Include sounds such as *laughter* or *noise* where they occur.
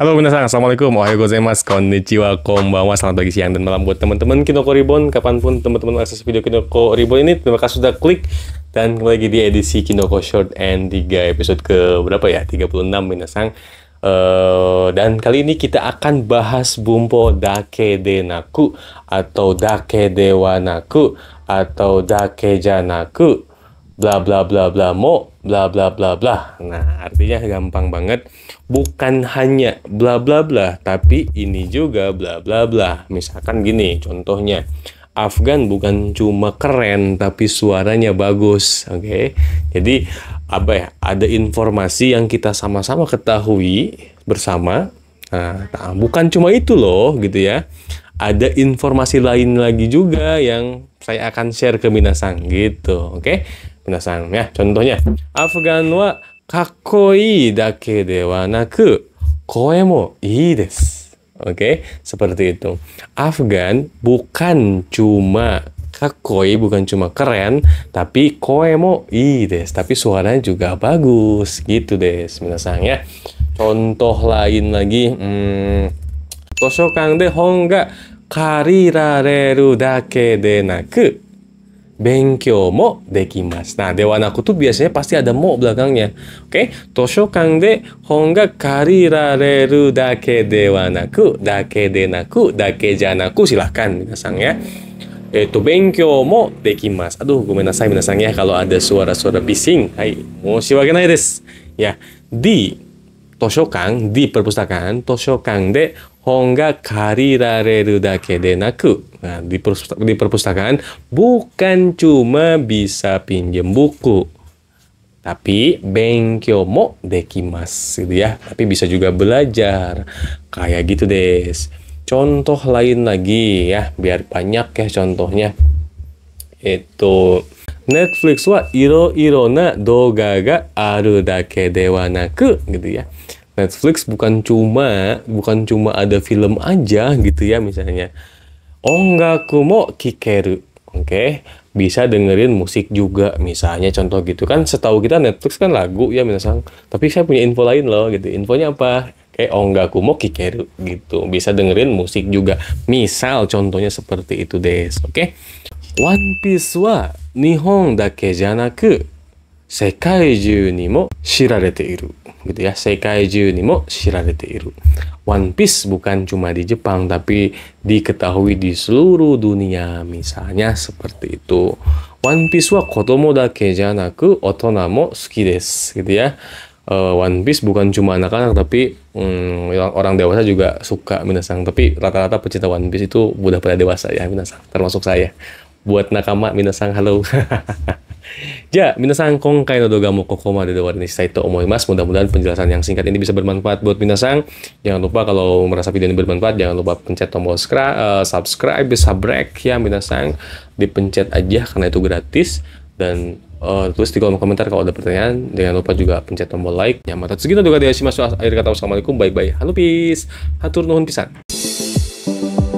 Halo sang Assalamualaikum, ohayo gozaimasu, konnichiwa, konbanwa, selamat pagi, siang, dan malam buat teman-teman Kinoko Ribbon Kapanpun teman-teman akses video Kinoko Ribbon ini, terima kasih sudah klik Dan kembali lagi di edisi Kinoko Short and 3 episode ke berapa ya? 36 minasan uh, Dan kali ini kita akan bahas Bumpo Dake de Naku Atau Dake Wanaku Atau Dake Janaku Bla bla bla bla mo bla bla bla bla. Nah, artinya gampang banget. Bukan hanya bla bla bla, tapi ini juga bla bla bla. Misalkan gini contohnya. Afgan bukan cuma keren tapi suaranya bagus, oke? Okay? Jadi apa ya? Ada informasi yang kita sama-sama ketahui bersama. Nah, nah, bukan cuma itu loh, gitu ya. Ada informasi lain lagi juga yang saya akan share ke Minasang gitu, oke? Okay? penasaran ya. Contohnya, Afgan wa kakoi dake dewa naku koe mo ii desu. Oke, okay? seperti itu. Afgan bukan cuma kakoi bukan cuma keren, tapi koe mo ii desu. Tapi suaranya juga bagus gitu des, minasang ya. Contoh lain lagi, hmm, Tosho de honga karirareru dake de naku mo Nah tuh biasanya pasti ada mo belakangnya. Oke, okay? toshokan de hon karirareru dake de wa dake Denaku, naku, dake janaku. Silahkan, minasang ya. Itu benkyou mo dekimasu. Aduh, gomenasai minasang ya kalau ada suara-suara bising. Hai, moshiwake nai desu. Ya, di Toshokan di perpustakaan, Toshokan de honga karirareru dake de naku. Nah, di, di perpustakaan bukan cuma bisa pinjem buku, tapi bengkyo mo dekimas gitu ya. Tapi bisa juga belajar. Kayak gitu, Des. Contoh lain lagi ya, biar banyak ya contohnya. Itu Netflix iro-iron dewa naku wa aru dake gitu ya. Netflix bukan cuma bukan cuma ada film aja gitu ya misalnya. Ongaku mo kikeru. Oke, okay? bisa dengerin musik juga misalnya contoh gitu kan setahu kita Netflix kan lagu ya misalnya tapi saya punya info lain loh gitu infonya apa kayak onggaku mau kikeru gitu bisa dengerin musik juga misal contohnya seperti itu deh oke okay? One Piece は日本だけじゃなく世界中にも知られている。Gitu ya, sekai ni mo One Piece bukan cuma di Jepang tapi diketahui di seluruh dunia. Misalnya seperti itu. One Piece wa kotomo dake janaku otona mo suki desu. Gitu ya. Uh, One Piece bukan cuma anak-anak tapi um, orang dewasa juga suka minasang tapi rata-rata pecinta One Piece itu udah pada dewasa ya minasang termasuk saya buat nakama minasang halo. *laughs* ja, minasang kong kaino doga mo kokoma de dewa to omoi mas. Mudah-mudahan penjelasan yang singkat ini bisa bermanfaat buat minasang. Jangan lupa kalau merasa video ini bermanfaat, jangan lupa pencet tombol eh, subscribe, uh, subscribe, break ya minasang. Dipencet aja karena itu gratis dan uh, eh, tulis di kolom komentar kalau ada pertanyaan jangan lupa juga pencet tombol like ya mata segitu juga sih masuk akhir kata wassalamualaikum bye bye halo peace hatur nuhun pisan